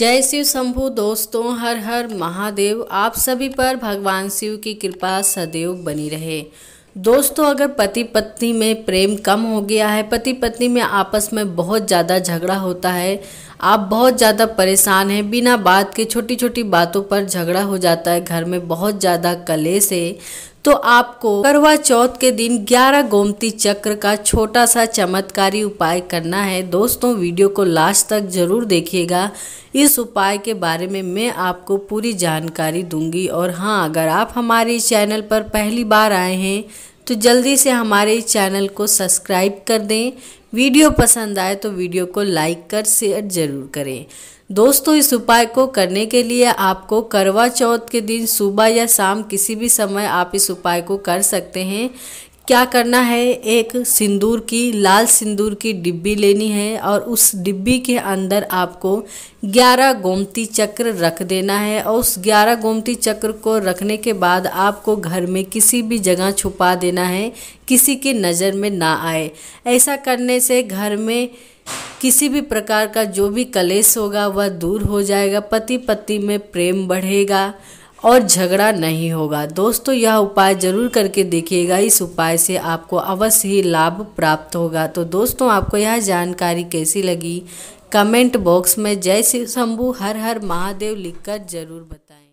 जय शिव शंभु दोस्तों हर हर महादेव आप सभी पर भगवान शिव की कृपा सदैव बनी रहे दोस्तों अगर पति पत्नी में प्रेम कम हो गया है पति पत्नी में आपस में बहुत ज़्यादा झगड़ा होता है आप बहुत ज़्यादा परेशान हैं बिना बात के छोटी छोटी बातों पर झगड़ा हो जाता है घर में बहुत ज़्यादा कले से तो आपको करवा चौथ के दिन 11 गोमती चक्र का छोटा सा चमत्कारी उपाय करना है दोस्तों वीडियो को लास्ट तक जरूर देखिएगा इस उपाय के बारे में मैं आपको पूरी जानकारी दूंगी और हाँ अगर आप हमारे चैनल पर पहली बार आए हैं तो जल्दी से हमारे चैनल को सब्सक्राइब कर दें वीडियो पसंद आए तो वीडियो को लाइक कर शेयर ज़रूर करें दोस्तों इस उपाय को करने के लिए आपको करवा चौथ के दिन सुबह या शाम किसी भी समय आप इस उपाय को कर सकते हैं क्या करना है एक सिंदूर की लाल सिंदूर की डिब्बी लेनी है और उस डिब्बी के अंदर आपको 11 गोमती चक्र रख देना है और उस 11 गोमती चक्र को रखने के बाद आपको घर में किसी भी जगह छुपा देना है किसी की नज़र में ना आए ऐसा करने से घर में किसी भी प्रकार का जो भी कलेश होगा वह दूर हो जाएगा पति पति में प्रेम बढ़ेगा और झगड़ा नहीं होगा दोस्तों यह उपाय जरूर करके देखिएगा इस उपाय से आपको अवश्य ही लाभ प्राप्त होगा तो दोस्तों आपको यह जानकारी कैसी लगी कमेंट बॉक्स में जय शिव शंभू हर हर महादेव लिखकर जरूर बताएं